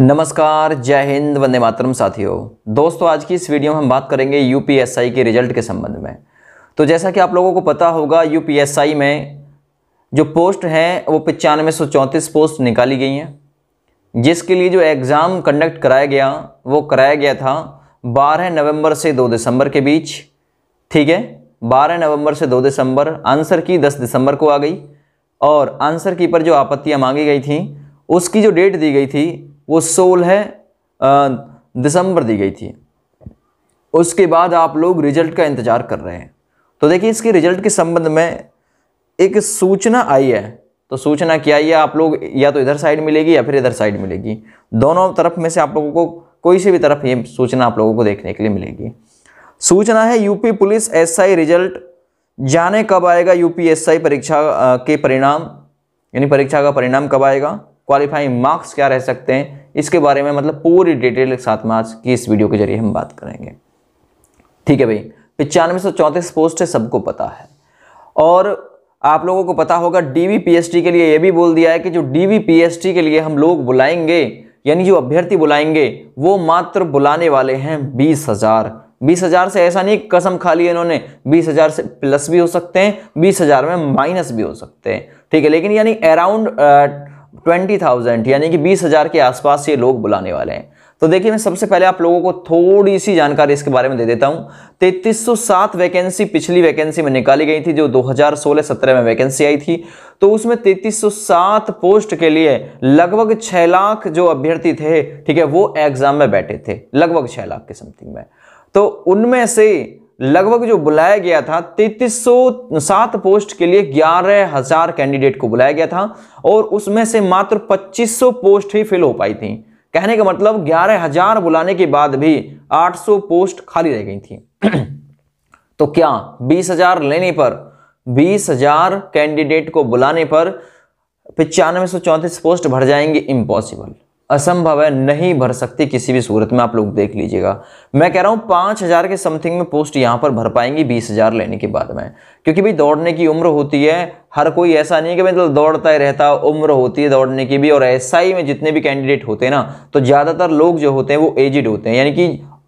नमस्कार जय हिंद वंदे मातरम साथियों दोस्तों आज की इस वीडियो में हम बात करेंगे यूपीएसआई के रिजल्ट के संबंध में तो जैसा कि आप लोगों को पता होगा यूपीएसआई में जो पोस्ट हैं वो पचानवे सौ चौंतीस पोस्ट निकाली गई हैं जिसके लिए जो एग्ज़ाम कंडक्ट कराया गया वो कराया गया था बारह नवंबर से दो दिसंबर के बीच ठीक है बारह नवंबर से दो दिसंबर आंसर की दस दिसंबर को आ गई और आंसर की पर जो आपत्तियाँ मांगी गई थी उसकी जो डेट दी गई थी वो सोलह दिसंबर दी गई थी उसके बाद आप लोग रिजल्ट का इंतज़ार कर रहे हैं तो देखिए इसके रिजल्ट के संबंध में एक सूचना आई है तो सूचना क्या आई है आप लोग या तो इधर साइड मिलेगी या फिर इधर साइड मिलेगी दोनों तरफ में से आप लोगों को कोई से भी तरफ ये सूचना आप लोगों को देखने के लिए मिलेगी सूचना है यूपी पुलिस एसआई रिजल्ट जाने कब आएगा यूपी परीक्षा के परिणाम यानी परीक्षा का परिणाम कब आएगा क्वालिफाइंग मार्क्स क्या रह सकते हैं इसके बारे में मतलब पूरी डिटेल के साथ में आज की इस वीडियो के जरिए हम बात करेंगे ठीक है भाई पिचानवे सौ चौंतीस पोस्ट है सबको पता है और आप लोगों को पता होगा डीवीपीएसटी के लिए ये भी बोल दिया है कि जो डीवीपीएसटी के लिए हम लोग बुलाएंगे यानी जो अभ्यर्थी बुलाएंगे वो मात्र बुलाने वाले हैं बीस हजार बीस हजार से ऐसा नहीं कसम खा ली इन्होंने बीस हजार से प्लस भी हो सकते हैं बीस हजार में माइनस भी हो सकते हैं ठीक है लेकिन यानी अराउंड ट्वेंटी थाउजेंड यानी कि बीस हज़ार के आसपास ये लोग बुलाने वाले हैं तो देखिए मैं सबसे पहले आप लोगों को थोड़ी सी जानकारी इसके बारे में दे देता हूँ 3307 वैकेंसी पिछली वैकेंसी में निकाली गई थी जो 2016-17 में वैकेंसी आई थी तो उसमें 3307 पोस्ट के लिए लगभग 6 लाख जो अभ्यर्थी थे ठीक है वो एग्जाम में बैठे थे लगभग 6 लाख के समथिंग में तो उनमें से लगभग जो बुलाया गया था तैतीस सात पोस्ट के लिए ग्यारह हजार कैंडिडेट को बुलाया गया था और उसमें से मात्र 2500 पोस्ट ही फिल हो पाई थी कहने का मतलब ग्यारह हजार बुलाने के बाद भी 800 पोस्ट खाली रह गई थी तो क्या बीस हजार लेने पर बीस हजार कैंडिडेट को बुलाने पर पिचानवे सौ चौंतीस पोस्ट भर जाएंगे इम्पॉसिबल असंभव है नहीं भर सकती किसी भी सूरत में आप लोग देख लीजिएगा मैं कह रहा हूँ पाँच हज़ार के समथिंग में पोस्ट यहाँ पर भर पाएंगी बीस हज़ार लेने के बाद में क्योंकि भाई दौड़ने की उम्र होती है हर कोई ऐसा नहीं है कि मतलब दौड़ता ही रहता उम्र होती है दौड़ने की भी और ऐसा ही में जितने भी कैंडिडेट होते हैं ना तो ज़्यादातर लोग जो होते हैं वो एजिड होते हैं यानी कि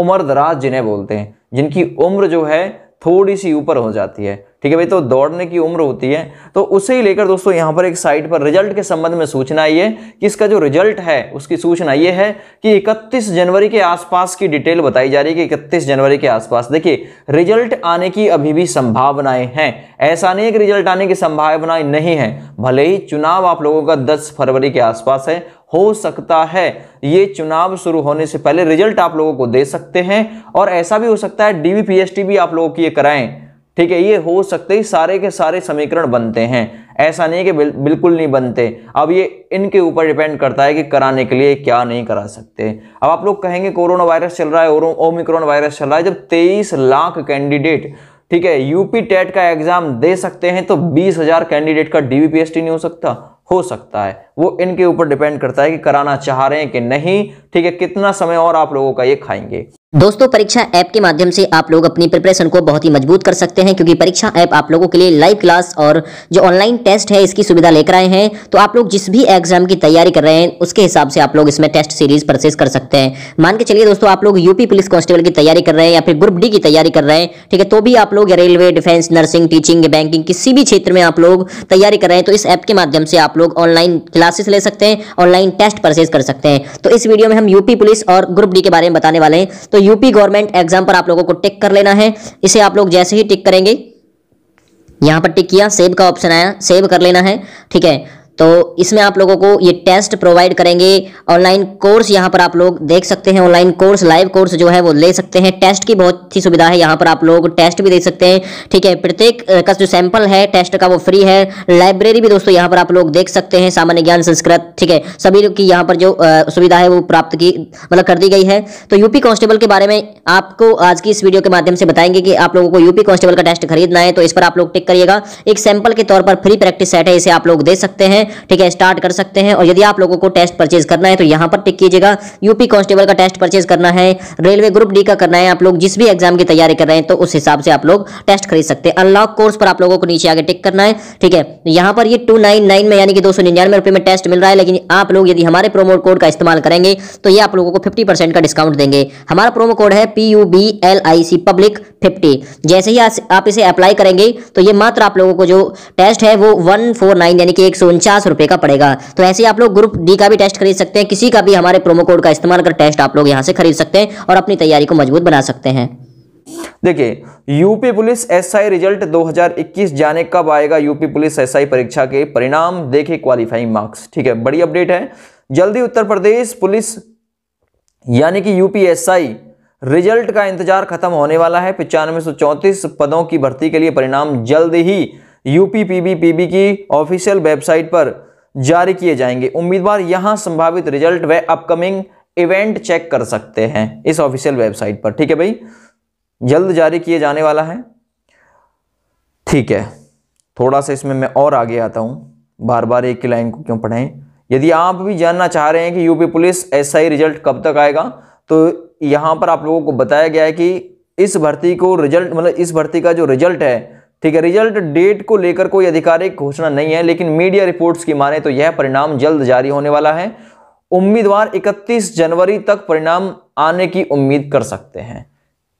उम्र दराज जिन्हें बोलते हैं जिनकी उम्र जो है थोड़ी सी ऊपर हो जाती है ठीक है भाई तो दौड़ने की उम्र होती है तो उसे ही लेकर दोस्तों यहां पर एक साइट पर रिजल्ट के संबंध में सूचना आई है कि इसका जो रिजल्ट है उसकी सूचना ये है कि इकतीस जनवरी के आसपास की डिटेल बताई जा रही है कि इकतीस जनवरी के आसपास देखिए रिजल्ट आने की अभी भी संभावनाएं हैं ऐसा नहीं है कि रिजल्ट आने की संभावनाएं नहीं है भले ही चुनाव आप लोगों का दस फरवरी के आसपास है हो सकता है ये चुनाव शुरू होने से पहले रिजल्ट आप लोगों को दे सकते हैं और ऐसा भी हो सकता है डीवीपीएसटी भी आप लोगों की ये कराएं ठीक है ये हो सकते ही सारे के सारे समीकरण बनते हैं ऐसा नहीं कि बिल, बिल्कुल नहीं बनते अब ये इनके ऊपर डिपेंड करता है कि कराने के लिए क्या नहीं करा सकते अब आप लोग कहेंगे कोरोना वायरस चल रहा है और ओमिक्रोन वायरस चल रहा है जब 23 लाख कैंडिडेट ठीक है यूपी टेट का एग्जाम दे सकते हैं तो हजार कैंडिडेट का डीवीपीएसटी नहीं हो सकता हो सकता है वो इनके ऊपर डिपेंड करता है कि कराना चाह रहे हैं कि नहीं ठीक है कितना समय और आप लोगों का ये खाएंगे दोस्तों परीक्षा ऐप के माध्यम से आप लोग अपनी प्रिपरेशन को बहुत ही मजबूत कर सकते हैं क्योंकि परीक्षा ऐप आप लोगों के लिए लाइव क्लास और जो ऑनलाइन टेस्ट है इसकी सुविधा लेकर आए हैं तो आप लोग जिस भी एग्जाम की तैयारी कर रहे हैं उसके हिसाब से आप लोग इसमें टेस्ट सीरीज परचेज कर सकते हैं मान के चलिए दोस्तों आप लोग यूपी पुलिस कांस्टेबल की तैयारी कर रहे हैं या फिर ग्रुप डी की तैयारी कर रहे हैं ठीक है तो भी आप लोग railway defence nursing teaching banking किसी भी क्षेत्र में आप लोग तैयारी कर रहे हैं तो इस ऐप के माध्यम से आप लोग ऑनलाइन क्लासेस ले सकते हैं ऑनलाइन टेस्ट परचेज कर सकते हैं तो इस वीडियो में हम यूपी पुलिस और ग्रुप डी के बारे में बताने वाले हैं तो यूपी गवर्नमेंट एग्जाम पर आप लोगों को टिक कर लेना है इसे आप लोग जैसे ही टिक करेंगे यहां पर टिक किया सेव का ऑप्शन आया सेव कर लेना है ठीक है तो इसमें आप लोगों को ये टेस्ट प्रोवाइड करेंगे ऑनलाइन कोर्स यहाँ पर आप लोग देख सकते हैं ऑनलाइन कोर्स लाइव कोर्स जो है वो ले सकते हैं टेस्ट की बहुत ही सुविधा है यहाँ पर आप लोग टेस्ट भी दे सकते हैं ठीक है प्रत्येक का जो सैंपल है टेस्ट का वो फ्री है लाइब्रेरी भी दोस्तों यहाँ पर आप लोग देख सकते हैं सामान्य ज्ञान संस्कृत ठीक है सभी की यहाँ पर जो सुविधा है वो प्राप्त की मतलब कर दी गई है तो यूपी कॉन्स्टेबल के बारे में आपको आज की इस वीडियो के माध्यम से बताएंगे कि आप लोगों को यूपी कॉन्स्टेबल का टेस्ट खरीदना है तो इस पर आप लोग टिक करिएगा एक सैंपल के तौर पर फ्री प्रैक्टिस सेट है इसे आप लोग दे सकते हैं ठीक है स्टार्ट कर सकते हैं और यदि आप लोगों को टेस्ट परचेज करना है तो यहाँ पर टिक कीजिएगा यूपी कांस्टेबल का टेस्ट परचेज करना है रेलवे ग्रुप डी का करना है आप लोग जिस भी एग्जाम की तैयारी कर रहे हैं तो उस हिसाब से आप लोग टेस्ट खरीद सकते हैं अनलॉक कोर्स पर आप लोगों को नीचे आगे टिक करना है ठीक है यहाँ पर ये टू नाइन नाइन में यानी कि दो सौ निन्यानवे रुपये में टेस्ट मिल रहा है लेकिन आप लोग यदि हमारे प्रोमो कोड का इस्तेमाल करेंगे तो ये आप लोगों को फिफ्टी परसेंट का डिस्काउंट देंगे हमारा प्रोमो कोड है P U B L I C public fifty जैसे ही आप इसे अप्लाई करेंगे तो ये मात्र आप लोगों को जो टेस्ट है वो वन फोर नाइन यानी कि एक सौ उनचास पचास रुपए का पड़ेगा तो ऐसे आप लोग ग्रुप डी का भी टेस्ट खरीद सकते हैं किसी का भी हमारे प्रोमो कोड का इस्तेमाल कर टेस्ट आप लोग यहाँ से खरीद सकते हैं और अपनी तैयारी को मजबूत बना सकते हैं देखिए यूपी पुलिस एसआई रिजल्ट 2021 जाने कब आएगा यूपी पुलिस एसआई परीक्षा के परिणाम देखे क्वालिफाइंग मार्क्स ठीक है बड़ी अपडेट है जल्दी उत्तर प्रदेश पुलिस यानी कि यूपी एसआई रिजल्ट का इंतजार खत्म होने वाला है पिचानवे पदों की भर्ती के लिए परिणाम जल्द ही यूपी पी की ऑफिशियल वेबसाइट पर जारी किए जाएंगे उम्मीदवार यहां संभावित रिजल्ट व अपकमिंग इवेंट चेक कर सकते हैं इस ऑफिशियल वेबसाइट पर ठीक है भाई जल्द जारी किए जाने वाला है ठीक है थोड़ा सा इसमें मैं और आगे आता हूं बार बार एक ही लाइन को क्यों पढ़ें यदि आप भी जानना चाह रहे हैं कि यूपी पुलिस एसआई रिजल्ट कब तक आएगा तो यहाँ पर आप लोगों को बताया गया है कि इस भर्ती को रिजल्ट मतलब इस भर्ती का जो रिजल्ट है ठीक है रिजल्ट डेट को लेकर कोई आधिकारिक घोषणा नहीं है लेकिन मीडिया रिपोर्ट्स की माने तो यह परिणाम जल्द जारी होने वाला है उम्मीदवार 31 जनवरी तक परिणाम आने की उम्मीद कर सकते हैं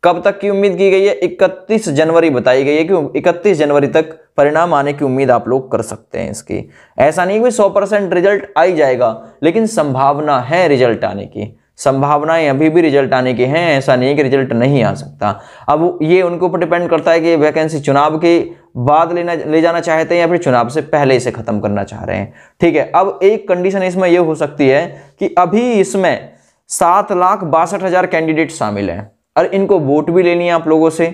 कब तक की उम्मीद की गई है 31 जनवरी बताई गई है कि 31 जनवरी तक परिणाम आने की उम्मीद आप लोग कर सकते हैं इसकी ऐसा नहीं कि सौ परसेंट रिजल्ट आ ही जाएगा लेकिन संभावना है रिजल्ट आने की संभावनाएं अभी भी रिजल्ट आने की हैं ऐसा नहीं है कि रिजल्ट नहीं आ सकता अब ये उनके ऊपर डिपेंड करता है कि वैकेंसी चुनाव के बाद लेना ले जाना चाहते हैं या फिर चुनाव से पहले इसे ख़त्म करना चाह रहे हैं ठीक है अब एक कंडीशन इसमें यह हो सकती है कि अभी इसमें सात लाख बासठ हज़ार कैंडिडेट शामिल हैं और इनको वोट भी लेनी है आप लोगों से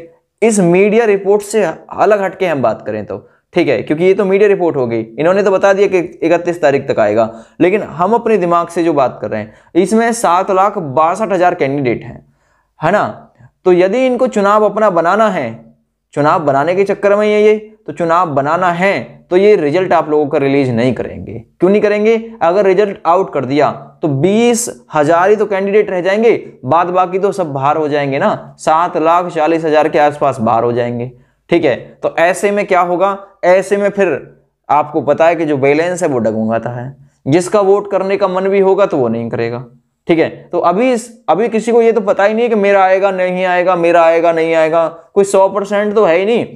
इस मीडिया रिपोर्ट से अलग हटके हम बात करें तो ठीक है क्योंकि ये तो मीडिया रिपोर्ट हो गई इन्होंने तो बता दिया कि इकतीस तारीख तक आएगा लेकिन हम अपने दिमाग से जो बात कर रहे हैं इसमें सात लाख बासठ हजार कैंडिडेट हैं है ना तो यदि इनको चुनाव अपना बनाना है चुनाव बनाने के चक्कर में ये ये तो चुनाव बनाना है तो ये रिजल्ट आप लोगों का रिलीज नहीं करेंगे क्यों नहीं करेंगे अगर रिजल्ट आउट कर दिया तो बीस हजार ही तो कैंडिडेट रह जाएंगे बाद बाकी तो सब बाहर हो जाएंगे ना सात लाख चालीस हजार के आसपास बाहर हो जाएंगे ठीक है तो ऐसे में क्या होगा ऐसे में फिर आपको पता है कि जो बैलेंस है वो डगमगाता है जिसका वोट करने का मन भी होगा तो वो नहीं करेगा ठीक है तो अभी अभी किसी को ये तो पता ही नहीं कि मेरा आएगा नहीं आएगा मेरा आएगा नहीं आएगा कोई सौ परसेंट तो है ही नहीं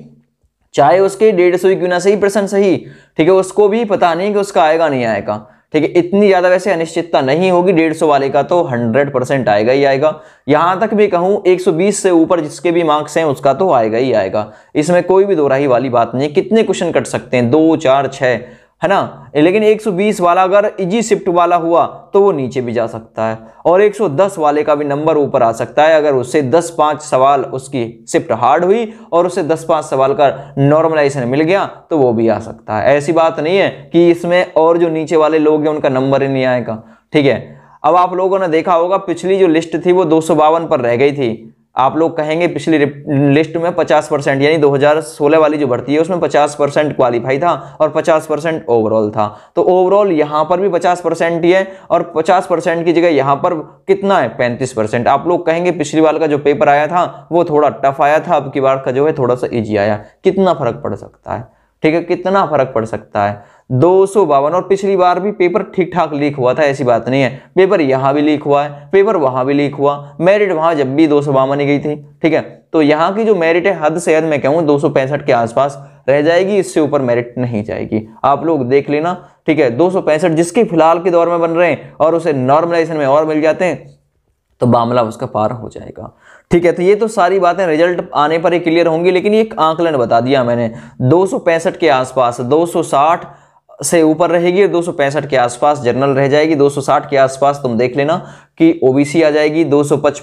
चाहे उसके डेढ़ सौ क्यों ना सही परसेंट सही ठीक है उसको भी पता नहीं कि उसका आएगा नहीं आएगा ठीक है इतनी ज़्यादा वैसे अनिश्चितता नहीं होगी डेढ़ सौ वाले का तो हंड्रेड परसेंट आएगा ही आएगा यहां तक भी कहूं एक सौ बीस से ऊपर जिसके भी मार्क्स हैं उसका तो आएगा ही आएगा इसमें कोई भी दोराही वाली बात नहीं कितने क्वेश्चन कट सकते हैं दो चार छह है ना लेकिन 120 वाला अगर इजी शिफ्ट वाला हुआ तो वो नीचे भी जा सकता है और 110 वाले का भी नंबर ऊपर आ सकता है अगर उससे 10 पाँच सवाल उसकी शिफ्ट हार्ड हुई और उसे 10 पाँच सवाल का नॉर्मलाइजेशन मिल गया तो वो भी आ सकता है ऐसी बात नहीं है कि इसमें और जो नीचे वाले लोग हैं उनका नंबर ही नहीं आएगा ठीक है अब आप लोगों ने देखा होगा पिछली जो लिस्ट थी वो दो पर रह गई थी आप लोग कहेंगे पिछली लिस्ट में 50 परसेंट यानी 2016 वाली जो भर्ती है उसमें 50 परसेंट क्वालिफाई था और 50 परसेंट ओवरऑल था तो ओवरऑल यहाँ पर भी 50 परसेंट ही है और 50 परसेंट की जगह यहाँ पर कितना है 35 परसेंट आप लोग कहेंगे पिछली बार का जो पेपर आया था वो थोड़ा टफ आया था अब की बार का जो है थोड़ा सा ईजी आया कितना फर्क पड़ सकता है ठीक है कितना फर्क पड़ सकता है दो और पिछली बार भी पेपर ठीक ठाक लीक हुआ था ऐसी बात नहीं है पेपर यहाँ भी लीक हुआ है पेपर वहाँ भी लीक हुआ मेरिट वहाँ जब भी दो सौ गई थी ठीक है तो यहाँ की जो मेरिट है हद से हद मैं कहूँ दो के आसपास रह जाएगी इससे ऊपर मेरिट नहीं जाएगी आप लोग देख लेना ठीक है दो जिसके फिलहाल के दौर में बन रहे हैं और उसे नॉर्मलाइजेशन में और मिल जाते हैं तो मामला उसका पार हो जाएगा ठीक है तो ये तो सारी बातें रिजल्ट आने पर ही क्लियर होंगी लेकिन ये एक आंकलन बता दिया मैंने दो के आसपास 260 से ऊपर रहेगी और दो के आसपास जनरल रह जाएगी 260 के आसपास तुम देख लेना कि ओबीसी आ जाएगी 255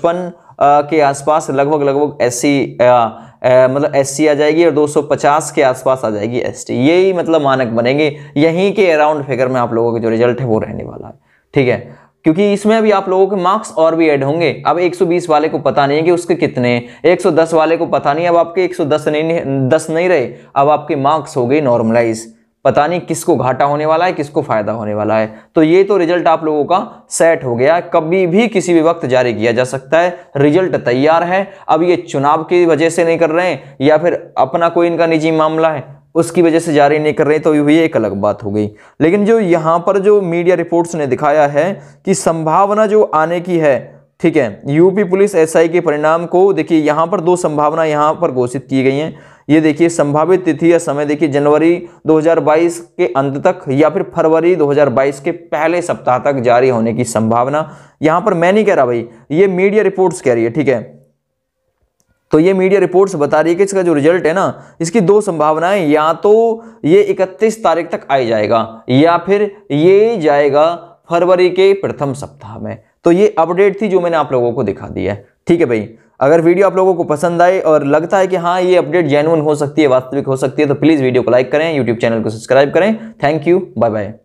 के आसपास लगभग लगभग एससी मतलब एससी आ जाएगी और 250 के आसपास आ जाएगी एसटी यही मतलब मानक बनेंगे यहीं के अराउंड फिगर में आप लोगों के जो रिजल्ट है वो रहने वाला है ठीक है क्योंकि इसमें अभी आप लोगों के मार्क्स और भी ऐड होंगे अब 120 वाले को पता नहीं है कि उसके कितने 110 वाले को पता नहीं अब आपके 110 नहीं 10 नहीं रहे अब आपके मार्क्स हो गए नॉर्मलाइज पता नहीं किसको घाटा होने वाला है किसको फायदा होने वाला है तो ये तो रिजल्ट आप लोगों का सेट हो गया कभी भी किसी भी वक्त जारी किया जा सकता है रिजल्ट तैयार है अब ये चुनाव की वजह से नहीं कर रहे हैं या फिर अपना कोई इनका निजी मामला है उसकी वजह से जारी नहीं कर रहे तो ये एक अलग बात हो गई लेकिन जो यहाँ पर जो मीडिया रिपोर्ट्स ने दिखाया है कि संभावना जो आने की है ठीक है यूपी पुलिस एसआई के परिणाम को देखिए यहाँ पर दो संभावना यहाँ पर घोषित की गई हैं ये देखिए संभावित तिथि या समय देखिए जनवरी 2022 के अंत तक या फिर फरवरी 2022 के पहले सप्ताह तक जारी होने की संभावना यहां पर मैं नहीं कह रहा भाई ये मीडिया रिपोर्ट्स कह रही है ठीक है तो ये मीडिया रिपोर्ट्स बता रही है कि इसका जो रिजल्ट है ना इसकी दो संभावनाएं या तो ये 31 तारीख तक आई जाएगा या फिर ये जाएगा फरवरी के प्रथम सप्ताह में तो ये अपडेट थी जो मैंने आप लोगों को दिखा दी है ठीक है भाई अगर वीडियो आप लोगों को पसंद आए और लगता है कि हाँ ये अपडेट जेनुअन हो सकती है वास्तविक हो सकती है तो प्लीज़ वीडियो को लाइक करें यूट्यूब चैनल को सब्सक्राइब करें थैंक यू बाय बाय